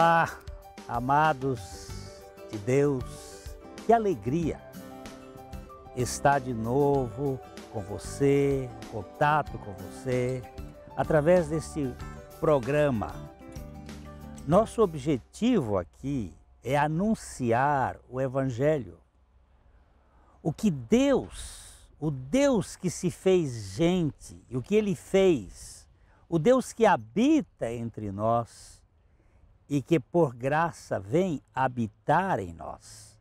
Olá, amados de Deus, que alegria estar de novo com você, em contato com você, através desse programa. Nosso objetivo aqui é anunciar o Evangelho. O que Deus, o Deus que se fez gente, e o que Ele fez, o Deus que habita entre nós, e que por graça vem habitar em nós.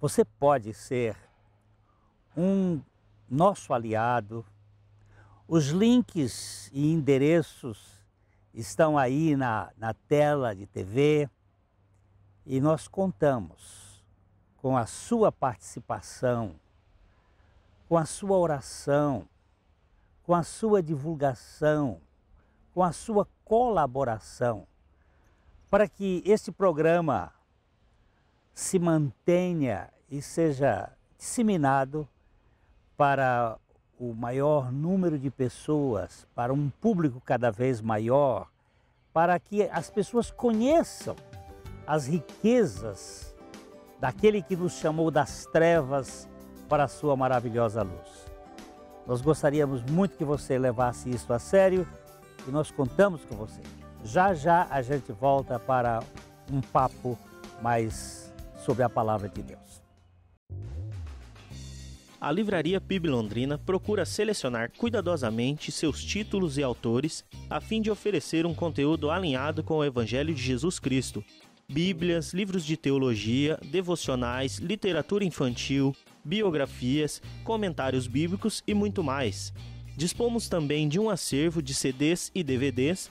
Você pode ser um nosso aliado. Os links e endereços estão aí na, na tela de TV e nós contamos com a sua participação, com a sua oração, com a sua divulgação, com a sua colaboração para que este programa se mantenha e seja disseminado para o maior número de pessoas, para um público cada vez maior, para que as pessoas conheçam as riquezas daquele que nos chamou das trevas para a sua maravilhosa luz. Nós gostaríamos muito que você levasse isso a sério e nós contamos com você. Já já a gente volta para um papo mais sobre a palavra de Deus. A Livraria PIB Londrina procura selecionar cuidadosamente seus títulos e autores a fim de oferecer um conteúdo alinhado com o Evangelho de Jesus Cristo. Bíblias, livros de teologia, devocionais, literatura infantil, biografias, comentários bíblicos e muito mais. Dispomos também de um acervo de CDs e DVDs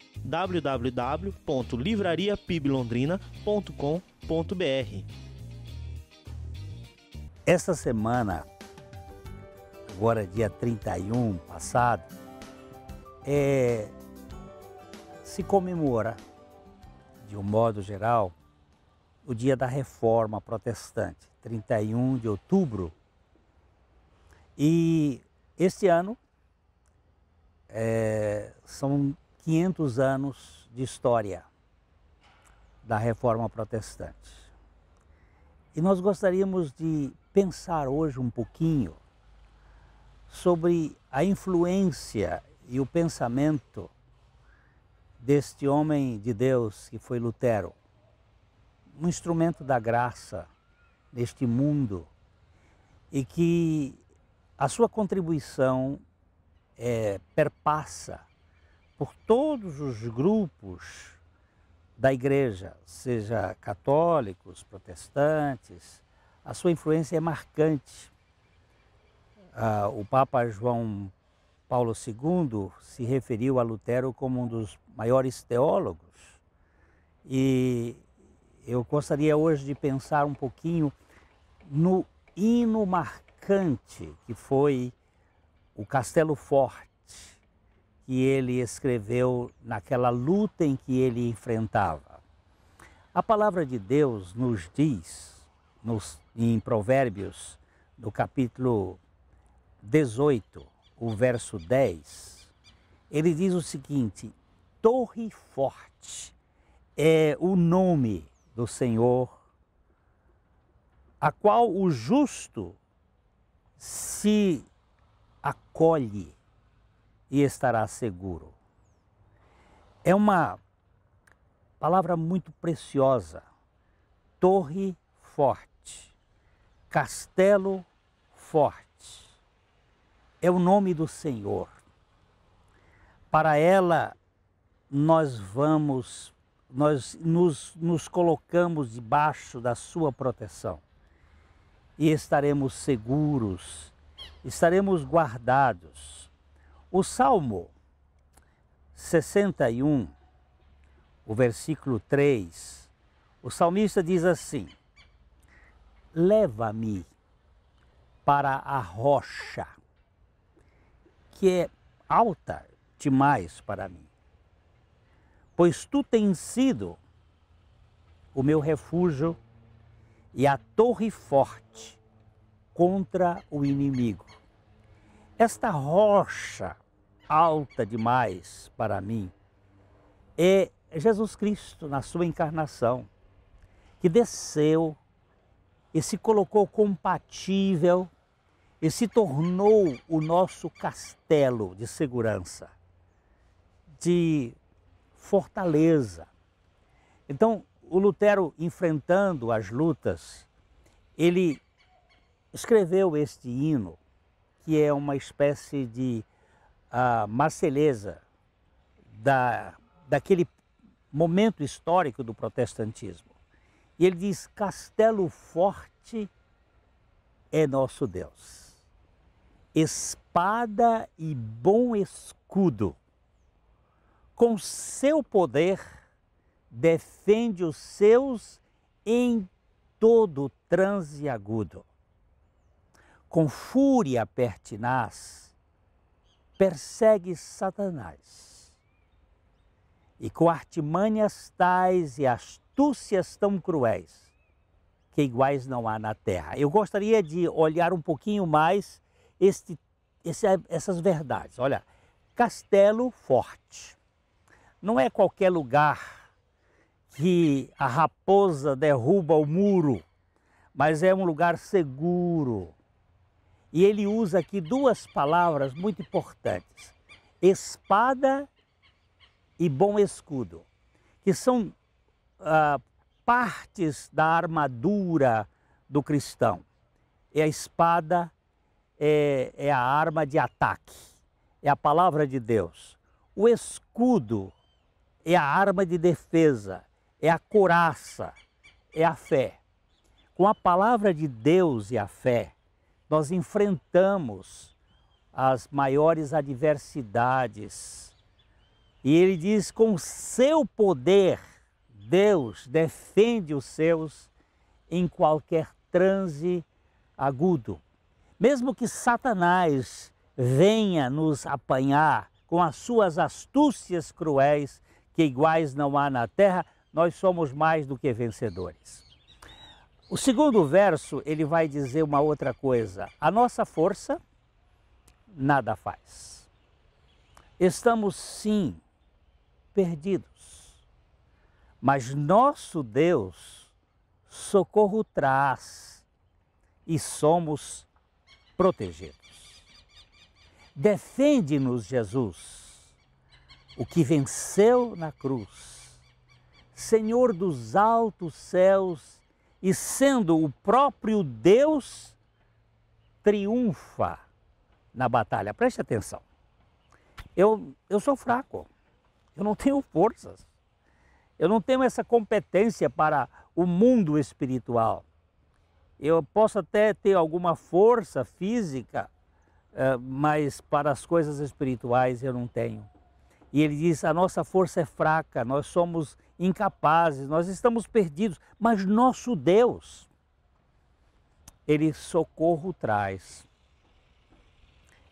www.livrariapiblondrina.com.br. Essa semana, agora dia 31 passado, é, se comemora, de um modo geral, o dia da reforma protestante, 31 de outubro. E este ano é, são 500 anos de história da reforma protestante. E nós gostaríamos de pensar hoje um pouquinho sobre a influência e o pensamento deste homem de Deus que foi Lutero, um instrumento da graça neste mundo e que a sua contribuição é, perpassa por todos os grupos da igreja, seja católicos, protestantes, a sua influência é marcante. Ah, o Papa João Paulo II se referiu a Lutero como um dos maiores teólogos e eu gostaria hoje de pensar um pouquinho no hino marcante que foi o Castelo Forte que ele escreveu naquela luta em que ele enfrentava. A palavra de Deus nos diz, nos, em Provérbios, no capítulo 18, o verso 10, ele diz o seguinte: Torre Forte é o nome do Senhor, a qual o justo se acolhe e estará seguro. É uma palavra muito preciosa. Torre forte, castelo forte. É o nome do Senhor. Para ela nós vamos nós nos, nos colocamos debaixo da sua proteção e estaremos seguros, estaremos guardados. O Salmo 61, o versículo 3, o salmista diz assim: Leva-me para a rocha, que é alta demais para mim, pois tu tens sido o meu refúgio e a torre forte contra o inimigo. Esta rocha alta demais para mim é Jesus Cristo na sua encarnação, que desceu e se colocou compatível e se tornou o nosso castelo de segurança, de fortaleza. Então, o Lutero, enfrentando as lutas, ele escreveu este hino que é uma espécie de uh, ah, marceleza da, daquele momento histórico do protestantismo. E ele diz: Castelo forte é nosso Deus, espada e bom escudo. Com seu poder, defende os seus em todo transe agudo com fúria pertinaz, persegue Satanás. E com artimanhas tais e astúcias tão cruéis, que iguais não há na terra. Eu gostaria de olhar um pouquinho mais este, esse, essas verdades. Olha, Castelo Forte. Não é qualquer lugar que a raposa derruba o muro, mas é um lugar seguro, e ele usa aqui duas palavras muito importantes: espada e bom escudo, que são ah, partes da armadura do cristão. E a espada é, é a arma de ataque, é a palavra de Deus. O escudo é a arma de defesa, é a coraça, é a fé. Com a palavra de Deus e a fé, nós enfrentamos as maiores adversidades. E ele diz: com seu poder, Deus defende os seus em qualquer transe agudo. Mesmo que Satanás venha nos apanhar com as suas astúcias cruéis, que iguais não há na terra, nós somos mais do que vencedores. O segundo verso, ele vai dizer uma outra coisa. A nossa força nada faz. Estamos sim perdidos. Mas nosso Deus socorro traz e somos protegidos. Defende-nos, Jesus, o que venceu na cruz, Senhor dos altos céus e sendo o próprio Deus, triunfa na batalha. Preste atenção. Eu, eu sou fraco, eu não tenho forças, eu não tenho essa competência para o mundo espiritual. Eu posso até ter alguma força física, eh, mas para as coisas espirituais eu não tenho. E ele diz: a nossa força é fraca, nós somos incapazes, nós estamos perdidos, mas nosso Deus, ele socorro traz.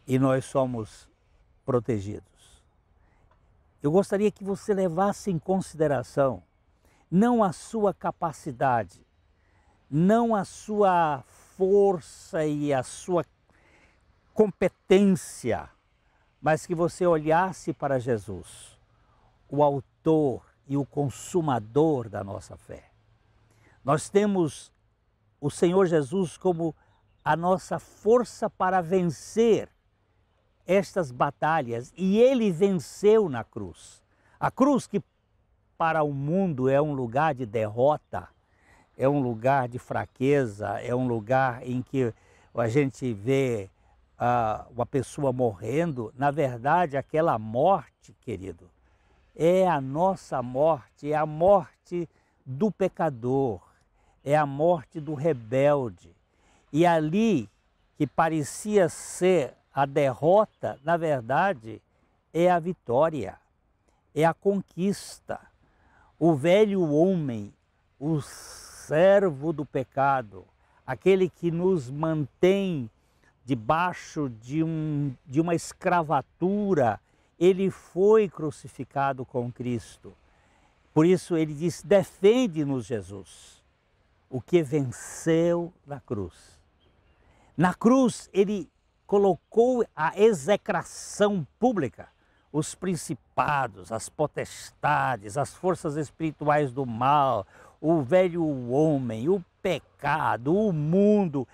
E nós somos protegidos. Eu gostaria que você levasse em consideração não a sua capacidade, não a sua força e a sua competência, mas que você olhasse para Jesus, o Autor e o Consumador da nossa fé. Nós temos o Senhor Jesus como a nossa força para vencer estas batalhas e ele venceu na cruz. A cruz que para o mundo é um lugar de derrota, é um lugar de fraqueza, é um lugar em que a gente vê ah, uma pessoa morrendo, na verdade, aquela morte, querido, é a nossa morte, é a morte do pecador, é a morte do rebelde. E ali, que parecia ser a derrota, na verdade, é a vitória, é a conquista. O velho homem, o servo do pecado, aquele que nos mantém debaixo de, um, de uma escravatura, ele foi crucificado com Cristo. Por isso ele diz: defende-nos, Jesus, o que venceu na cruz. Na cruz, ele colocou a execração pública, os principados, as potestades, as forças espirituais do mal, o velho homem, o pecado, o mundo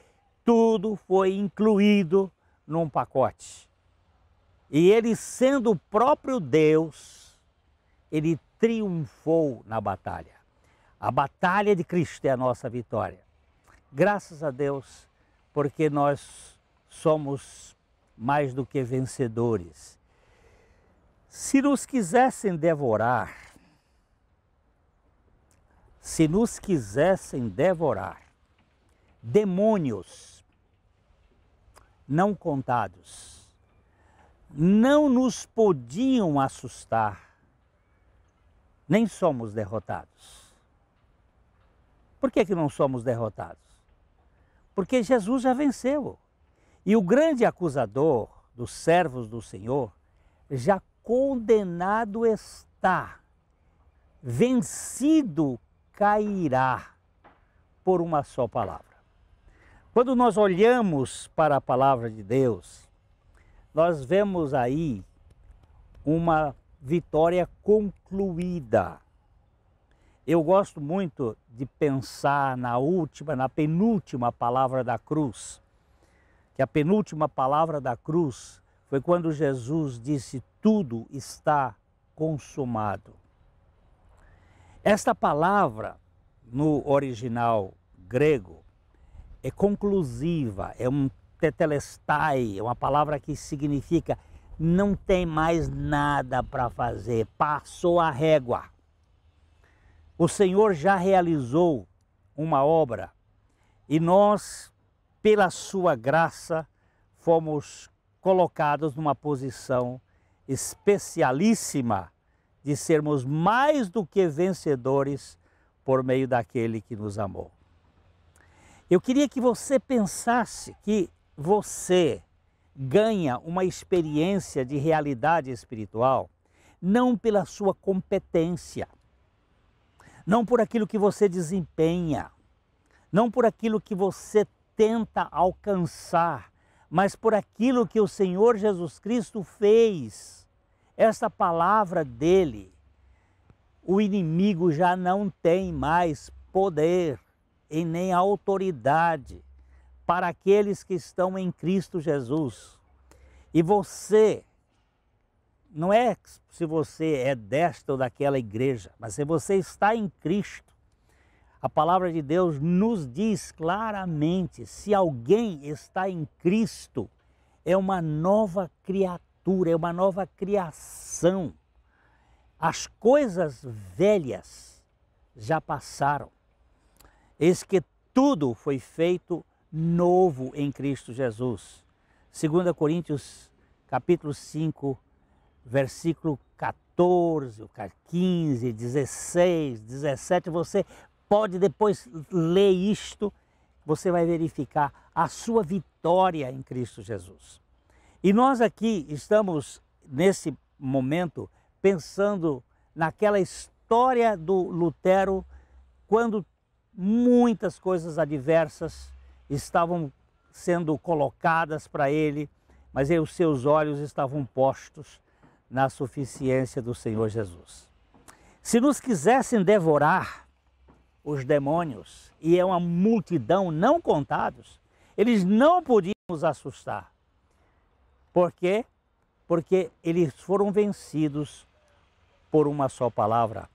tudo foi incluído num pacote. E ele, sendo o próprio Deus, ele triunfou na batalha. A batalha de Cristo é a nossa vitória. Graças a Deus, porque nós somos mais do que vencedores. Se nos quisessem devorar, se nos quisessem devorar, demônios não contados. Não nos podiam assustar, nem somos derrotados. Por que, que não somos derrotados? Porque Jesus já venceu. E o grande acusador dos servos do Senhor já condenado está, vencido cairá por uma só palavra. Quando nós olhamos para a palavra de Deus, nós vemos aí uma vitória concluída. Eu gosto muito de pensar na última, na penúltima palavra da cruz. Que a penúltima palavra da cruz foi quando Jesus disse: Tudo está consumado. Esta palavra, no original grego, é conclusiva, é um tetelestai, é uma palavra que significa não tem mais nada para fazer, passou a régua. O Senhor já realizou uma obra e nós, pela sua graça, fomos colocados numa posição especialíssima de sermos mais do que vencedores por meio daquele que nos amou. Eu queria que você pensasse que você ganha uma experiência de realidade espiritual não pela sua competência, não por aquilo que você desempenha, não por aquilo que você tenta alcançar, mas por aquilo que o Senhor Jesus Cristo fez. Essa palavra dele, o inimigo já não tem mais poder e nem a autoridade para aqueles que estão em Cristo Jesus. E você, não é se você é desta ou daquela igreja, mas se você está em Cristo, a palavra de Deus nos diz claramente: se alguém está em Cristo, é uma nova criatura, é uma nova criação. As coisas velhas já passaram Eis que tudo foi feito novo em Cristo Jesus. 2 Coríntios capítulo 5, versículo 14, 15, 16, 17, você pode depois ler isto, você vai verificar a sua vitória em Cristo Jesus. E nós aqui estamos nesse momento pensando naquela história do Lutero quando muitas coisas adversas estavam sendo colocadas para ele, mas os seus olhos estavam postos na suficiência do Senhor Jesus. Se nos quisessem devorar os demônios, e é uma multidão não contados, eles não podiam nos assustar. Por quê? Porque eles foram vencidos por uma só palavra,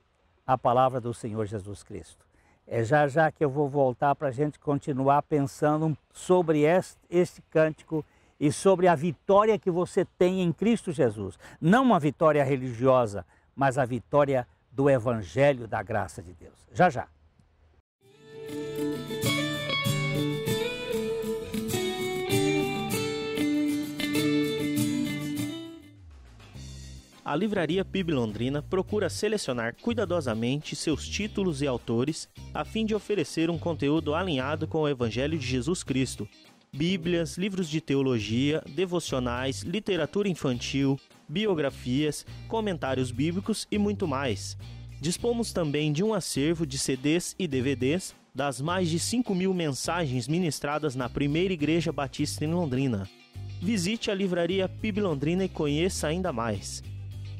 a palavra do Senhor Jesus Cristo. É já já que eu vou voltar para a gente continuar pensando sobre este, este cântico e sobre a vitória que você tem em Cristo Jesus. Não uma vitória religiosa, mas a vitória do Evangelho da graça de Deus. Já já. a Livraria PIB Londrina procura selecionar cuidadosamente seus títulos e autores a fim de oferecer um conteúdo alinhado com o Evangelho de Jesus Cristo. Bíblias, livros de teologia, devocionais, literatura infantil, biografias, comentários bíblicos e muito mais. Dispomos também de um acervo de CDs e DVDs das mais de 5 mil mensagens ministradas na primeira Igreja Batista em Londrina. Visite a livraria PIB Londrina e conheça ainda mais.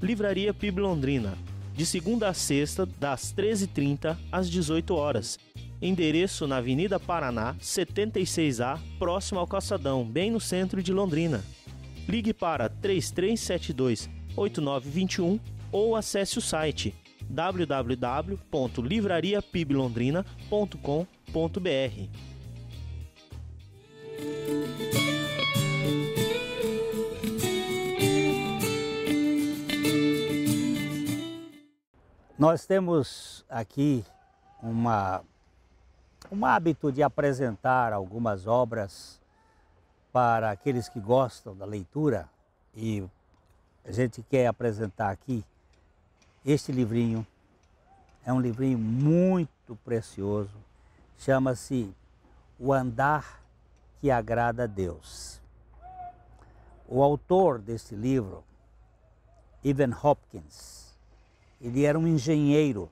Livraria PIB Londrina, de segunda a sexta, das 13h30 às 18 horas. Endereço na Avenida Paraná, 76A, próximo ao Calçadão, bem no centro de Londrina. Ligue para 3372 8921 ou acesse o site www.livrariapiblondrina.com.br. Nós temos aqui uma, um hábito de apresentar algumas obras para aqueles que gostam da leitura e a gente quer apresentar aqui este livrinho. É um livrinho muito precioso, chama-se O Andar que Agrada a Deus. O autor deste livro, Evan Hopkins, ele era um engenheiro.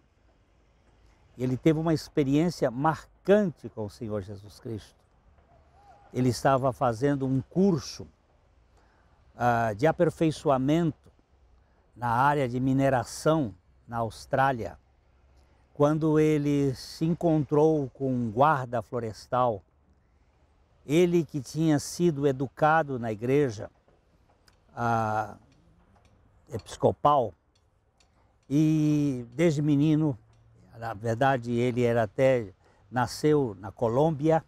Ele teve uma experiência marcante com o Senhor Jesus Cristo. Ele estava fazendo um curso uh, de aperfeiçoamento na área de mineração na Austrália, quando ele se encontrou com um guarda florestal. Ele que tinha sido educado na igreja uh, episcopal, e desde menino, na verdade, ele era até nasceu na Colômbia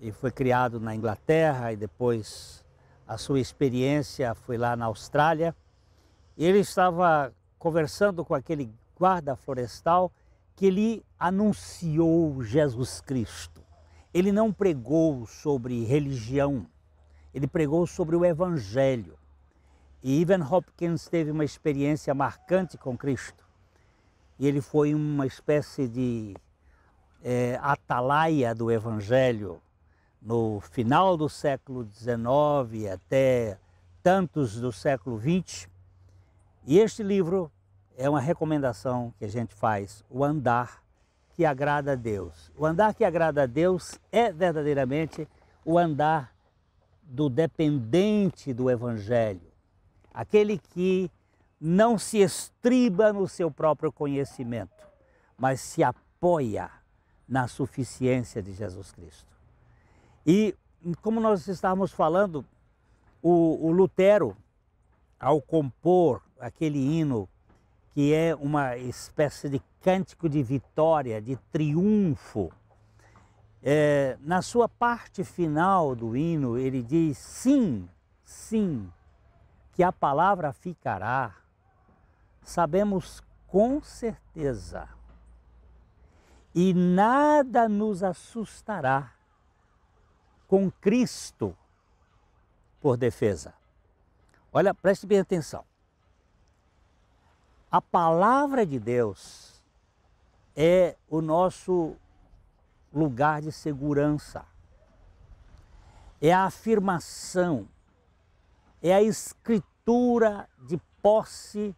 e foi criado na Inglaterra e depois a sua experiência foi lá na Austrália. E ele estava conversando com aquele guarda florestal que lhe anunciou Jesus Cristo. Ele não pregou sobre religião, ele pregou sobre o Evangelho. E Ivan Hopkins teve uma experiência marcante com Cristo. E ele foi uma espécie de é, atalaia do Evangelho no final do século XIX até tantos do século XX. E este livro é uma recomendação que a gente faz, o andar que agrada a Deus. O andar que agrada a Deus é verdadeiramente o andar do dependente do Evangelho, aquele que não se estriba no seu próprio conhecimento, mas se apoia na suficiência de Jesus Cristo. E como nós estávamos falando, o, o Lutero, ao compor aquele hino que é uma espécie de cântico de vitória, de triunfo, é, na sua parte final do hino, ele diz: sim, sim, que a palavra ficará, sabemos com certeza, e nada nos assustará com Cristo por defesa. Olha, preste bem atenção. A palavra de Deus é o nosso lugar de segurança. É a afirmação é a escritura de posse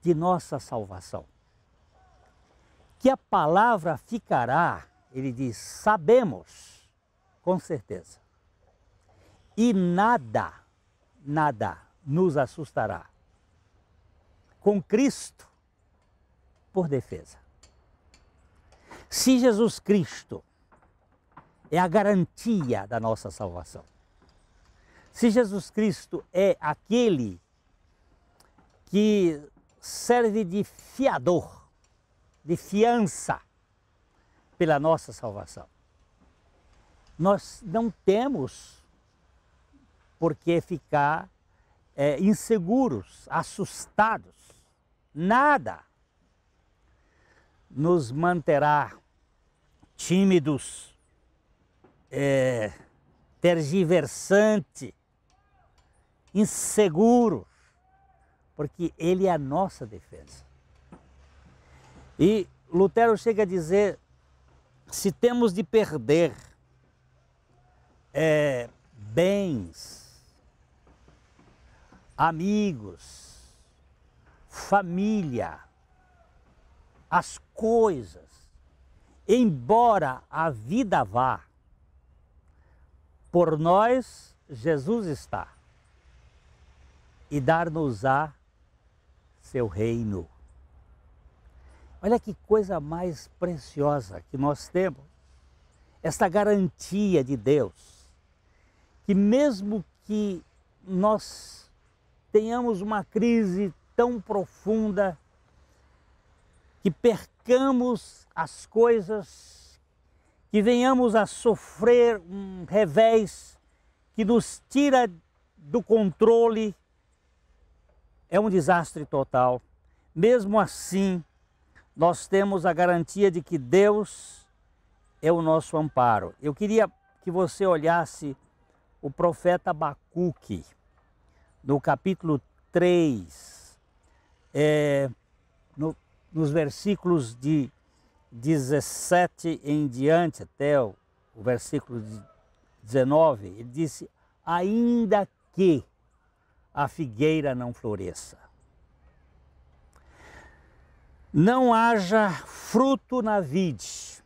de nossa salvação. Que a palavra ficará, ele diz, sabemos, com certeza. E nada, nada nos assustará. Com Cristo por defesa. Se Jesus Cristo é a garantia da nossa salvação, se Jesus Cristo é aquele que serve de fiador, de fiança pela nossa salvação, nós não temos por que ficar é, inseguros, assustados. Nada nos manterá tímidos, é, inseguro, porque ele é a nossa defesa. E Lutero chega a dizer: se temos de perder é, bens, amigos, família, as coisas, embora a vida vá, por nós Jesus está e dar-nos-á seu reino. Olha que coisa mais preciosa que nós temos. Esta garantia de Deus, que mesmo que nós tenhamos uma crise tão profunda, que percamos as coisas, que venhamos a sofrer um revés que nos tira do controle, é um desastre total. Mesmo assim, nós temos a garantia de que Deus é o nosso amparo. Eu queria que você olhasse o profeta Abacuque, no capítulo 3, é, no, nos versículos de 17 em diante, até o, o versículo 19, ele disse: Ainda que a figueira não floresça. Não haja fruto na vide,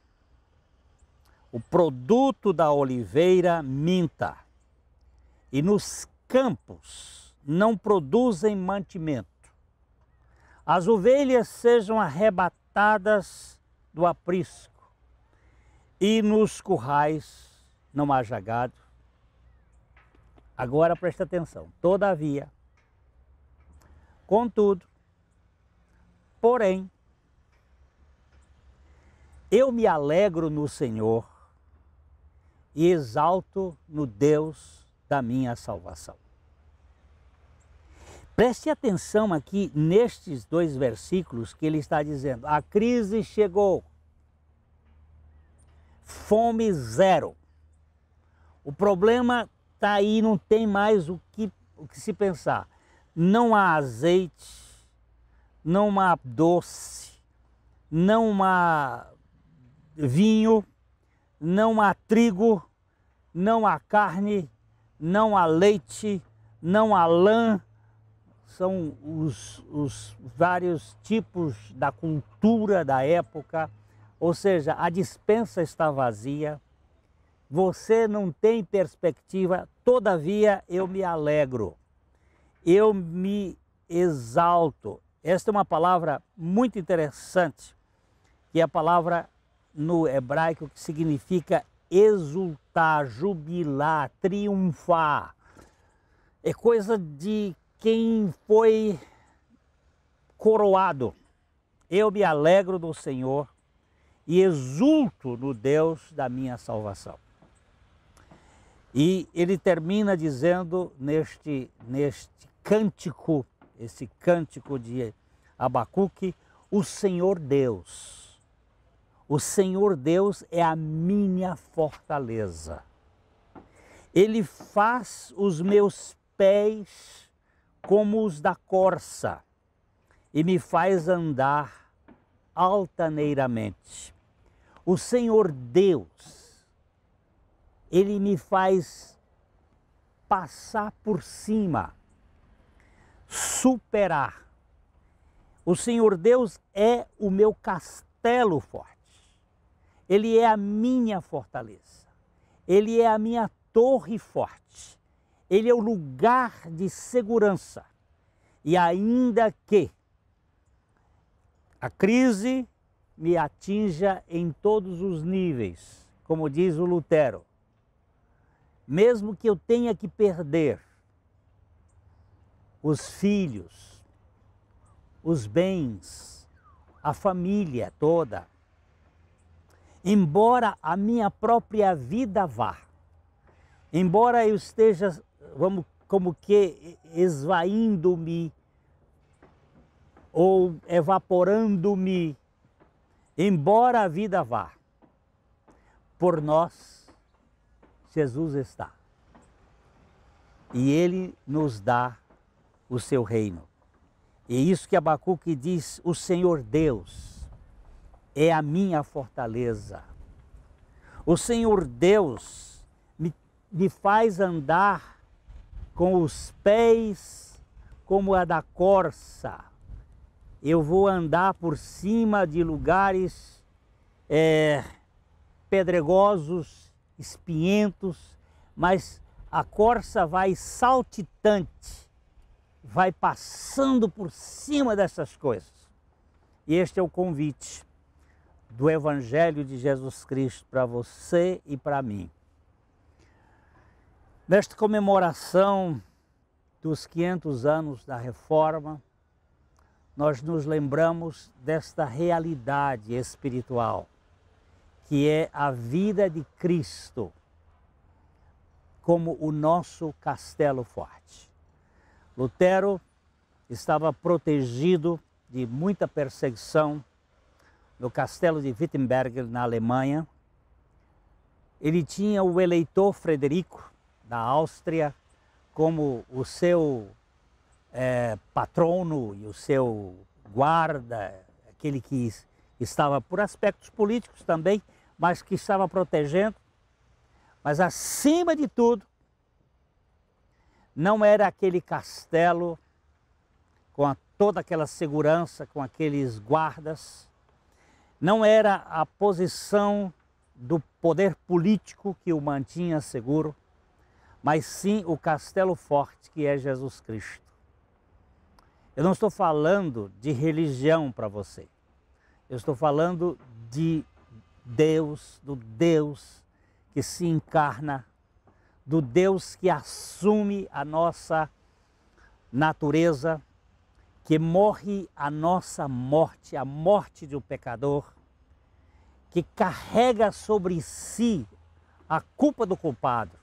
o produto da oliveira minta, e nos campos não produzem mantimento. As ovelhas sejam arrebatadas do aprisco, e nos currais não haja gado, Agora presta atenção. Todavia, contudo, porém, eu me alegro no Senhor e exalto no Deus da minha salvação. Preste atenção aqui nestes dois versículos que ele está dizendo: a crise chegou, fome zero, o problema tá aí, não tem mais o que, o que se pensar. Não há azeite, não há doce, não há vinho, não há trigo, não há carne, não há leite, não há lã. São os, os vários tipos da cultura da época, ou seja, a dispensa está vazia você não tem perspectiva, todavia eu me alegro, eu me exalto. Esta é uma palavra muito interessante, que é a palavra no hebraico que significa exultar, jubilar, triunfar. É coisa de quem foi coroado. Eu me alegro do Senhor e exulto no Deus da minha salvação. E ele termina dizendo neste, neste cântico, esse cântico de Abacuque, o Senhor Deus. O Senhor Deus é a minha fortaleza. Ele faz os meus pés como os da corça e me faz andar altaneiramente. O Senhor Deus ele me faz passar por cima, superar. O Senhor Deus é o meu castelo forte. Ele é a minha fortaleza. Ele é a minha torre forte. Ele é o lugar de segurança. E ainda que a crise me atinja em todos os níveis, como diz o Lutero, mesmo que eu tenha que perder os filhos, os bens, a família toda, embora a minha própria vida vá, embora eu esteja, vamos, como que esvaindo-me ou evaporando-me, embora a vida vá, por nós Jesus está. E ele nos dá o seu reino. E é isso que Abacuque diz: o Senhor Deus é a minha fortaleza. O Senhor Deus me, me faz andar com os pés como a da corça. Eu vou andar por cima de lugares é, pedregosos espinhentos, mas a corça vai saltitante, vai passando por cima dessas coisas. E este é o convite do Evangelho de Jesus Cristo para você e para mim. Nesta comemoração dos 500 anos da Reforma, nós nos lembramos desta realidade espiritual que é a vida de Cristo como o nosso castelo forte. Lutero estava protegido de muita perseguição no castelo de Wittenberg, na Alemanha. Ele tinha o eleitor Frederico, da Áustria, como o seu é, patrono e o seu guarda, aquele que estava, por aspectos políticos também, mas que estava protegendo. Mas acima de tudo, não era aquele castelo com a, toda aquela segurança, com aqueles guardas, não era a posição do poder político que o mantinha seguro, mas sim o castelo forte que é Jesus Cristo. Eu não estou falando de religião para você, eu estou falando de Deus, do Deus que se encarna, do Deus que assume a nossa natureza, que morre a nossa morte, a morte do pecador, que carrega sobre si a culpa do culpado,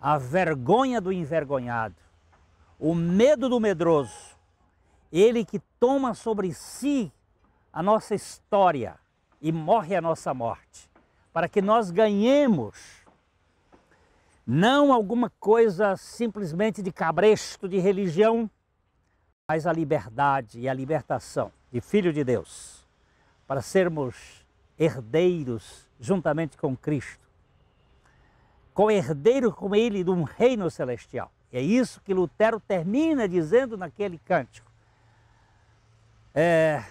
a vergonha do envergonhado, o medo do medroso, ele que toma sobre si a nossa história, e morre a nossa morte, para que nós ganhemos não alguma coisa simplesmente de cabresto, de religião, mas a liberdade e a libertação de filho de Deus, para sermos herdeiros juntamente com Cristo, co-herdeiro com Ele de um reino celestial. E é isso que Lutero termina dizendo naquele cântico. É,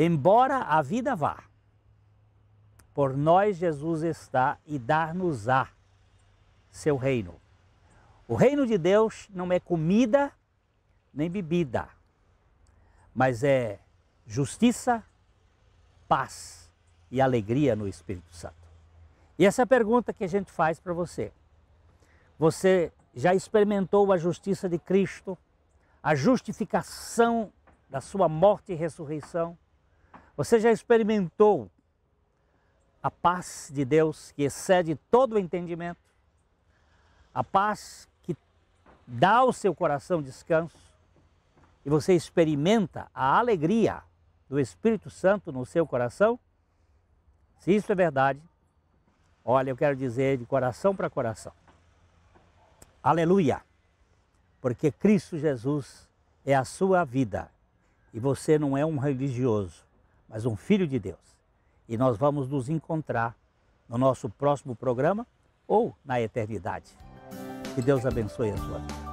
Embora a vida vá, por nós Jesus está e dar-nos-á seu reino. O reino de Deus não é comida nem bebida, mas é justiça, paz e alegria no Espírito Santo. E essa é a pergunta que a gente faz para você. Você já experimentou a justiça de Cristo, a justificação da sua morte e ressurreição? Você já experimentou a paz de Deus que excede todo o entendimento? A paz que dá ao seu coração descanso? E você experimenta a alegria do Espírito Santo no seu coração? Se isso é verdade, olha, eu quero dizer de coração para coração. Aleluia! Porque Cristo Jesus é a sua vida e você não é um religioso mas um filho de Deus. E nós vamos nos encontrar no nosso próximo programa ou na eternidade. Que Deus abençoe a sua vida.